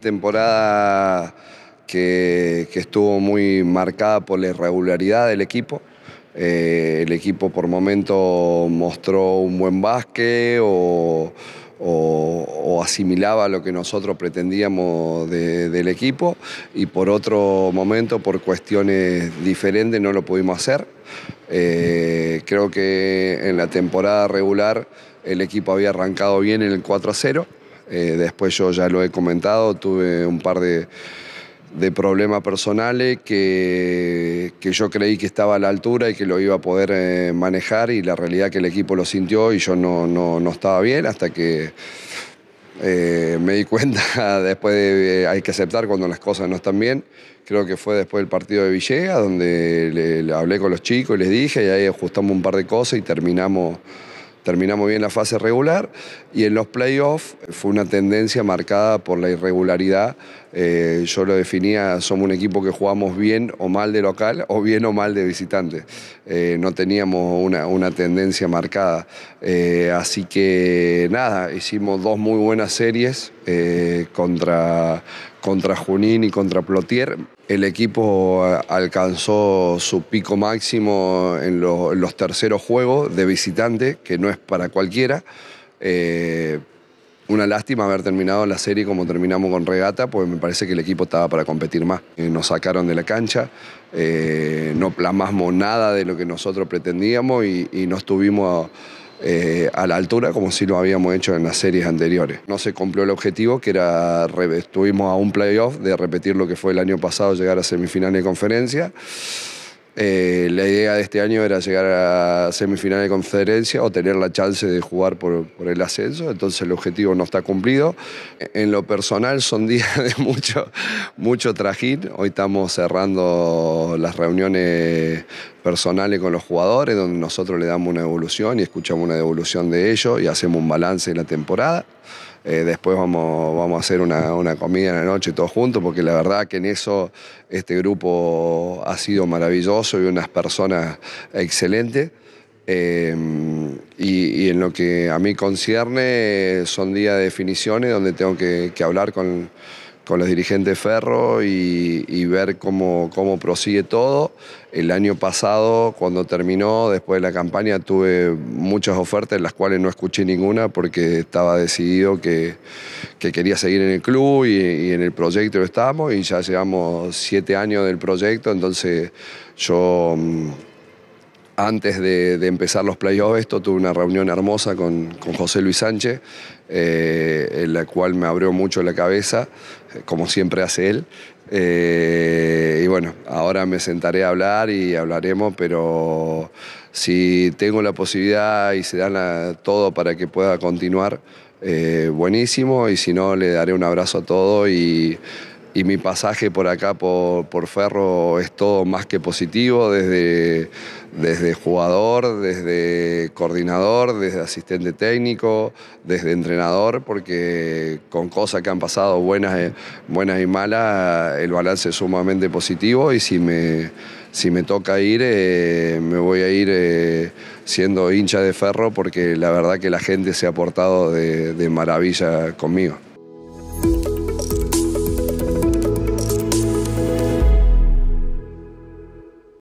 Temporada que, estuvo muy marcada por la irregularidad del equipo. Eh, el equipo por momento mostró un buen básquet o, asimilaba lo que nosotros pretendíamos del equipo y por otro momento, por cuestiones diferentes, no lo pudimos hacer. Eh, creo que en la temporada regular el equipo había arrancado bien en el 4 0 eh, después yo ya lo he comentado, tuve un par de, problemas personales que, yo creí que estaba a la altura y que lo iba a poder eh, manejar y la realidad que el equipo lo sintió y yo no, estaba bien hasta que eh, me di cuenta después hay que aceptar cuando las cosas no están bien. Creo que fue después del partido de Villegas donde le, hablé con los chicos y les dije y ahí ajustamos un par de cosas y terminamos terminamos bien la fase regular y en los playoffs fue una tendencia marcada por la irregularidad. Eh, yo lo definía, somos un equipo que jugamos bien o mal de local o bien o mal de visitante. Eh, no teníamos una, tendencia marcada. Eh, así que nada, hicimos dos muy buenas series contra, contra Junín y contra Plotier. El equipo alcanzó su pico máximo en los, terceros juegos de visitante, que no es para cualquiera. Eh, una lástima haber terminado la serie como terminamos con regata, pues me parece que el equipo estaba para competir más. Eh, nos sacaron de la cancha, eh, no plasmamos nada de lo que nosotros pretendíamos y, y no estuvimos... Eh, a la altura como si lo habíamos hecho en las series anteriores. No se cumplió el objetivo que era, estuvimos a un playoff de repetir lo que fue el año pasado, llegar a semifinales de conferencia. Eh, la idea de este año era llegar a semifinales de conferencia o tener la chance de jugar por, el ascenso, entonces el objetivo no está cumplido. En lo personal son días de mucho, mucho trajín, hoy estamos cerrando las reuniones personales con los jugadores, donde nosotros le damos una evolución y escuchamos una devolución de ellos y hacemos un balance de la temporada. Eh, después vamos, vamos a hacer una, comida en la noche todos juntos, porque la verdad que en eso este grupo ha sido maravilloso y unas personas excelentes. Eh, y, en lo que a mí concierne son días de definiciones donde tengo que hablar con con los dirigentes Ferro y, ver cómo, cómo, prosigue todo. El año pasado, cuando terminó, después de la campaña, tuve muchas ofertas, en las cuales no escuché ninguna porque estaba decidido que, quería seguir en el club y, en el proyecto lo estábamos y ya llevamos siete años del proyecto, entonces yo mm, antes de, empezar los playoffs, esto tuve una reunión hermosa con, José Luis Sánchez, eh, en la cual me abrió mucho la cabeza, eh, como siempre hace él. Eh, y bueno, ahora me sentaré a hablar y hablaremos, pero si tengo la posibilidad y se dan todo para que pueda continuar, buenísimo. Y si no, le daré un abrazo a todo y y mi pasaje por acá, por, Ferro, es todo más que positivo, desde, desde jugador, desde coordinador, desde asistente técnico, desde entrenador, porque con cosas que han pasado buenas, eh, buenas y malas, el balance es sumamente positivo y si me, si me toca ir, eh, me voy a ir eh, siendo hincha de Ferro, porque la verdad que la gente se ha portado de maravilla conmigo.